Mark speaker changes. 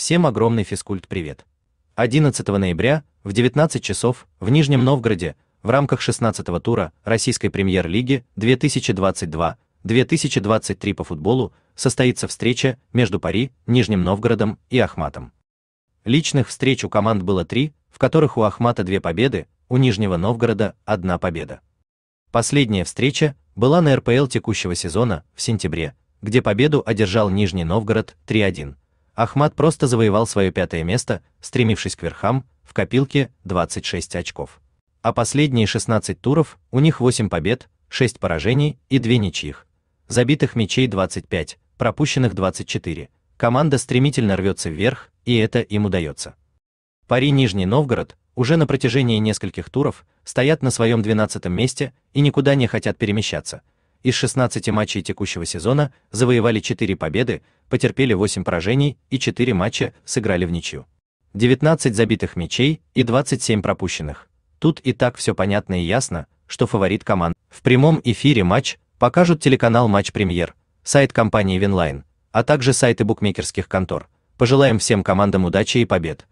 Speaker 1: Всем огромный физкульт привет. 11 ноября в 19 часов в Нижнем Новгороде в рамках 16 тура российской премьер-лиги 2022-2023 по футболу состоится встреча между Пари, Нижним Новгородом и Ахматом. Личных встреч у команд было три, в которых у Ахмата две победы, у Нижнего Новгорода одна победа. Последняя встреча была на РПЛ текущего сезона в сентябре, где победу одержал Нижний Новгород 3-1. Ахмат просто завоевал свое пятое место, стремившись к верхам, в копилке 26 очков. А последние 16 туров у них 8 побед, 6 поражений и 2 ничьих. Забитых мячей 25, пропущенных 24. Команда стремительно рвется вверх, и это им удается. Пари Нижний Новгород уже на протяжении нескольких туров стоят на своем 12 месте и никуда не хотят перемещаться – из 16 матчей текущего сезона завоевали 4 победы, потерпели 8 поражений и 4 матча сыграли в ничью. 19 забитых мячей и 27 пропущенных. Тут и так все понятно и ясно, что фаворит команд. В прямом эфире матч покажут телеканал Матч Премьер, сайт компании Винлайн, а также сайты букмекерских контор. Пожелаем всем командам удачи и побед.